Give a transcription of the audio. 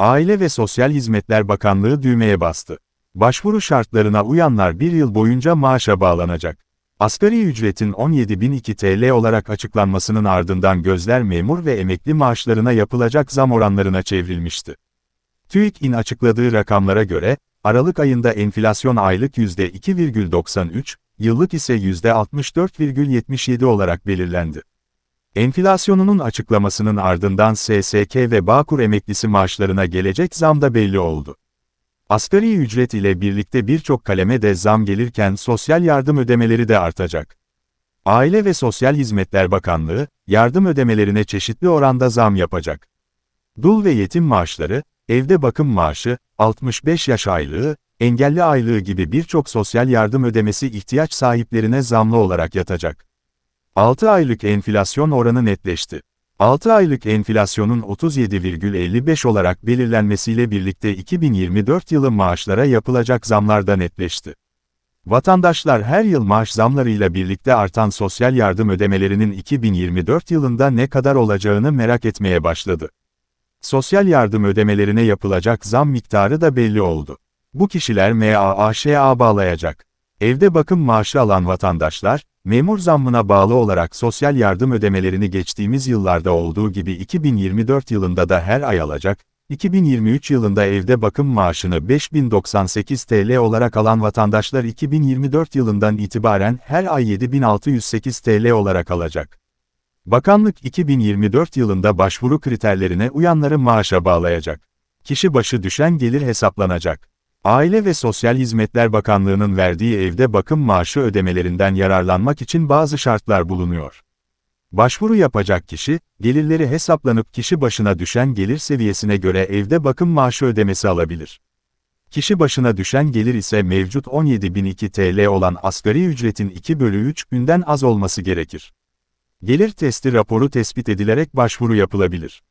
Aile ve Sosyal Hizmetler Bakanlığı düğmeye bastı. Başvuru şartlarına uyanlar bir yıl boyunca maaşa bağlanacak. Asgari ücretin 17.002 TL olarak açıklanmasının ardından gözler memur ve emekli maaşlarına yapılacak zam oranlarına çevrilmişti. TÜİK'in açıkladığı rakamlara göre, Aralık ayında enflasyon aylık %2,93, yıllık ise %64,77 olarak belirlendi. Enflasyonunun açıklamasının ardından SSK ve Bağkur emeklisi maaşlarına gelecek zam da belli oldu. Asgari ücret ile birlikte birçok kaleme de zam gelirken sosyal yardım ödemeleri de artacak. Aile ve Sosyal Hizmetler Bakanlığı, yardım ödemelerine çeşitli oranda zam yapacak. Dul ve yetim maaşları, evde bakım maaşı, 65 yaş aylığı, engelli aylığı gibi birçok sosyal yardım ödemesi ihtiyaç sahiplerine zamlı olarak yatacak. 6 aylık enflasyon oranı netleşti. 6 aylık enflasyonun 37,55 olarak belirlenmesiyle birlikte 2024 yılı maaşlara yapılacak zamlar da netleşti. Vatandaşlar her yıl maaş zamlarıyla birlikte artan sosyal yardım ödemelerinin 2024 yılında ne kadar olacağını merak etmeye başladı. Sosyal yardım ödemelerine yapılacak zam miktarı da belli oldu. Bu kişiler MAAŞ'a bağlayacak. Evde bakım maaşı alan vatandaşlar, Memur zammına bağlı olarak sosyal yardım ödemelerini geçtiğimiz yıllarda olduğu gibi 2024 yılında da her ay alacak, 2023 yılında evde bakım maaşını 5098 TL olarak alan vatandaşlar 2024 yılından itibaren her ay 7608 TL olarak alacak. Bakanlık 2024 yılında başvuru kriterlerine uyanları maaşa bağlayacak. Kişi başı düşen gelir hesaplanacak. Aile ve Sosyal Hizmetler Bakanlığı'nın verdiği evde bakım maaşı ödemelerinden yararlanmak için bazı şartlar bulunuyor. Başvuru yapacak kişi, gelirleri hesaplanıp kişi başına düşen gelir seviyesine göre evde bakım maaşı ödemesi alabilir. Kişi başına düşen gelir ise mevcut 17.002 TL olan asgari ücretin 2 bölü 3 günden az olması gerekir. Gelir testi raporu tespit edilerek başvuru yapılabilir.